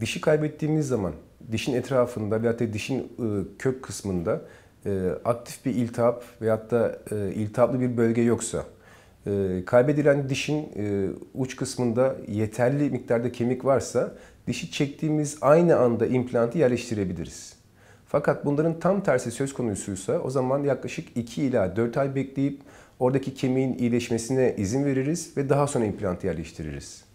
Dişi kaybettiğimiz zaman dişin etrafında veya da dişin ıı, kök kısmında ıı, aktif bir iltihap veyahut da ıı, iltihaplı bir bölge yoksa kaybedilen dişin uç kısmında yeterli miktarda kemik varsa dişi çektiğimiz aynı anda implantı yerleştirebiliriz. Fakat bunların tam tersi söz konusuysa o zaman yaklaşık 2 ila 4 ay bekleyip oradaki kemiğin iyileşmesine izin veririz ve daha sonra implantı yerleştiririz.